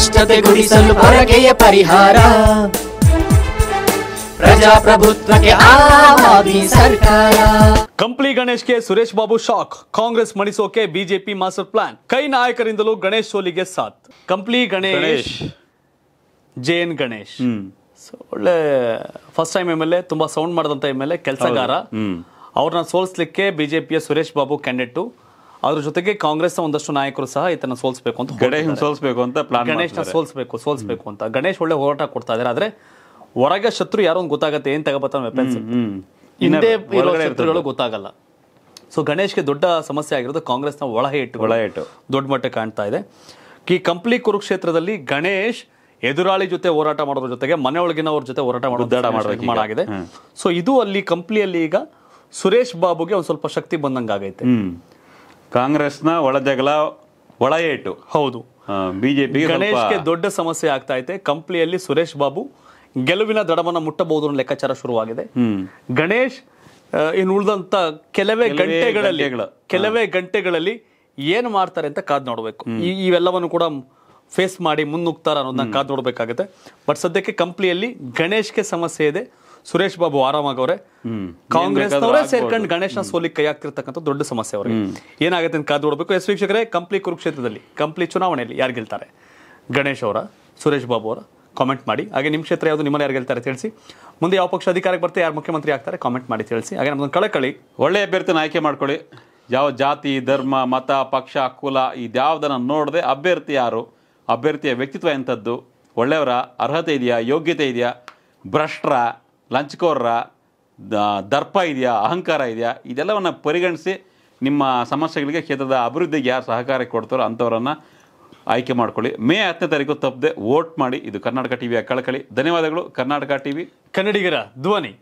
ಇಷ್ಟತೆ ಗುಡಿಸಲ್ ಬರಗೆಯೇ ಪರಿಹಾರ ಪ್ರಜಾ ಪ್ರಭುತ್ವಕ್ಕೆ ಆವಾಧಿ ಸರ್ಕಾರ ಕಂಪ್ಲಿ ಗಣೇಶ್ ಕೇ ಸುರೇಶ್ ಬಾಬು ಶೋಕ್ ಕಾಂಗ್ರೆಸ್ ಮಣಿಸೋಕೆ ಬಿಜೆಪಿ ಮಾಸ್ಟರ್ ಪ್ಲಾನ್ ಕೈ ನಾಯಕರಿಂದಲೂ ಗಣೇಶ್ ಓಲಿಗೆ ಸಾತ್ ಕಂಪ್ಲಿ ಗಣೇಶ್ ಜೇನ್ ಗಣೇಶ್ ಸೋಲೆ ಫಸ್ಟ್ ಟೈಮ್ ಎಂಎಲ್ಎ ತುಂಬಾ ಸೌಂಡ್ ಮಾಡಿದಂತ ಎಂಎಲ್ಎ ಕೆಲಸಗಾರ ಅವರು ನ ಸೋಲಿಸಲಿಕ್ಕೆ ಬಿಜೆಪಿ ಸುರೇಶ್ ಬಾಬು कैंडिडेट ಅದ್ರ ಜೊತೆಗೆ ಕಾಂಗ್ರೆಸ್ನ ಒಂದಷ್ಟು ನಾಯಕರು ಸಹ ಈತನ ಸೋಲ್ಸ್ಬೇಕು ಅಂತ ಗಣೇಶ್ ಸೋಲ್ಸ್ಬೇಕು ಅಂತ ಪ್ಲಾನ್ ಗಣೇಶ್ನ ಸೋಲ್ಸ್ಬೇಕು ಸೋಲ್ಸ್ಬೇಕು ಅಂತ ಗಣೇಶ್ ಒಳ್ಳೆ ಹೋರಾಟ ಕೊಡ್ತಾ ಇದಾರೆ ಆದ್ರೆ ಹೊರಗೆ ಶತ್ರು ಯಾರೋ ಒಂದು ಗೊತ್ತಾಗತ್ತೆ ಏನ್ ತಗೋಬತ್ತ ವೆಪನ್ಸ್ ಹಿಂದೆ ಇರೋ ಶತ್ರುಗಳು ಗೊತ್ತಾಗಲ್ಲ ಸೊ ಗಣೇಶ್ಗೆ ದೊಡ್ಡ ಸಮಸ್ಯೆ ಆಗಿರೋದು ಕಾಂಗ್ರೆಸ್ನ ಒಳ ಇಟ್ಟು ಒಳ ಇಟ್ಟು ದೊಡ್ಡ ಮಟ್ಟಕ್ಕೆ ಕಾಣ್ತಾ ಇದೆ ಈ ಕಂಪ್ಲಿ ಕುರುಕ್ಷೇತ್ರದಲ್ಲಿ ಗಣೇಶ್ ಎದುರಾಳಿ ಜೊತೆ ಹೋರಾಟ ಮಾಡೋದ್ರ ಜೊತೆಗೆ ಒಳಗಿನವ್ರ ಜೊತೆ ಹೋರಾಟ ಮಾಡೋದು ಮಾಡಾಗಿದೆ ಸೊ ಇದು ಅಲ್ಲಿ ಕಂಪ್ಲಿಯಲ್ಲಿ ಈಗ ಸುರೇಶ್ ಬಾಬುಗೆ ಒಂದು ಸ್ವಲ್ಪ ಶಕ್ತಿ ಬಂದಂಗಾಗೈತೆ ಕಾಂಗ್ರೆಸ್ನ ಒಳಜಗಳ ಒಳ ಏಟು ಹೌದು ಬಿಜೆಪಿ ಗಣೇಶ್ಗೆ ದೊಡ್ಡ ಸಮಸ್ಯೆ ಆಗ್ತಾ ಇದೆ ಕಂಪ್ಲಿಯಲ್ಲಿ ಸುರೇಶ್ ಬಾಬು ಗೆಲುವಿನ ದಡವನ್ನು ಮುಟ್ಟಬಹುದು ಅನ್ನೋ ಲೆಕ್ಕಾಚಾರ ಶುರುವಾಗಿದೆ ಗಣೇಶ್ ಇನ್ನು ಉಳಿದಂತ ಕೆಲವೇ ಗಂಟೆಗಳಲ್ಲಿ ಕೆಲವೇ ಗಂಟೆಗಳಲ್ಲಿ ಏನು ಮಾಡ್ತಾರೆ ಅಂತ ಕಾದ್ ನೋಡಬೇಕು ಈ ಇವೆಲ್ಲವನ್ನು ಕೂಡ ಫೇಸ್ ಮಾಡಿ ಮುನ್ನುಗ್ತಾರ ಅನ್ನೋದನ್ನ ಕಾದ್ ನೋಡಬೇಕಾಗುತ್ತೆ ಬಟ್ ಸದ್ಯಕ್ಕೆ ಕಂಪ್ಲಿಯಲ್ಲಿ ಗಣೇಶ್ಗೆ ಸಮಸ್ಯೆ ಇದೆ ಸುರೇಶ್ ಬಾಬು ಆರಾಮಾಗವ್ರೆ ಕಾಂಗ್ರೆಸ್ ಅವರೇ ಸೇರ್ಕೊಂಡು ಗಣೇಶನ ಸೋಲಿಕ್ ಕೈ ಹಾಕ್ತಿರ್ತಕ್ಕಂಥ ದೊಡ್ಡ ಸಮಸ್ಯೆ ಅವರಿಗೆ ಏನಾಗುತ್ತೆ ಅಂತ ಕಾದು ನೋಡಬೇಕು ಎಸ್ ವೀಕ್ಷಕರೇ ಕಂಪ್ಲಿ ಕುರುಕ್ಷೇತ್ರದಲ್ಲಿ ಕಂಪ್ಲಿ ಚುನಾವಣೆಯಲ್ಲಿ ಯಾರು ಗೆಲ್ತಾರೆ ಗಣೇಶ್ ಅವರ ಸುರೇಶ್ ಬಾಬು ಅವರ ಕಾಮೆಂಟ್ ಮಾಡಿ ಹಾಗೆ ನಿಮ್ಮ ಕ್ಷೇತ್ರ ಯಾವುದು ನಿಮ್ಮನ್ನ ಯಾರು ಗೆಲ್ತಾರೆ ತಿಳಿಸಿ ಮುಂದೆ ಯಾವ ಪಕ್ಷ ಅಧಿಕಾರಕ್ಕೆ ಬರ್ತಾರೆ ಯಾರು ಮುಖ್ಯಮಂತ್ರಿ ಆಗ್ತಾರೆ ಕಾಮೆಂಟ್ ಮಾಡಿ ತಿಳಿಸಿ ಹಾಗೆ ನಮ್ಮದೊಂದು ಕಳಕಳಿ ಒಳ್ಳೆ ಅಭ್ಯರ್ಥಿನ ಆಯ್ಕೆ ಮಾಡ್ಕೊಳ್ಳಿ ಯಾವ ಜಾತಿ ಧರ್ಮ ಮತ ಪಕ್ಷ ಕುಲ ಇದ್ಯಾವುದನ್ನು ನೋಡದೆ ಅಭ್ಯರ್ಥಿ ಯಾರು ಅಭ್ಯರ್ಥಿಯ ವ್ಯಕ್ತಿತ್ವ ಎಂಥದ್ದು ಒಳ್ಳೆಯವರ ಅರ್ಹತೆ ಇದೆಯಾ ಯೋಗ್ಯತೆ ಇದೆಯಾ ಭ್ರಷ್ಟ್ರ ಲಂಚಕೋರ ದರ್ಪ ಇದೆಯಾ ಅಹಂಕಾರ ಇದೆಯಾ ಇದೆಲ್ಲವನ್ನು ಪರಿಗಣಿಸಿ ನಿಮ್ಮ ಸಮಸ್ಯೆಗಳಿಗೆ ಕ್ಷೇತ್ರದ ಅಭಿವೃದ್ಧಿಗೆ ಯಾರು ಸಹಕಾರ ಕೊಡ್ತಾರೋ ಅಂಥವರನ್ನು ಆಯ್ಕೆ ಮಾಡಿಕೊಳ್ಳಿ ಮೇ ಹತ್ತನೇ ತಾರೀಕು ತಪ್ಪದೆ ವೋಟ್ ಮಾಡಿ ಇದು ಕರ್ನಾಟಕ ಟಿವಿಯ ಕಳಕಳಿ ಧನ್ಯವಾದಗಳು ಕರ್ನಾಟಕ ಟಿವಿ ಕನ್ನಡಿಗರ ಧ್ವನಿ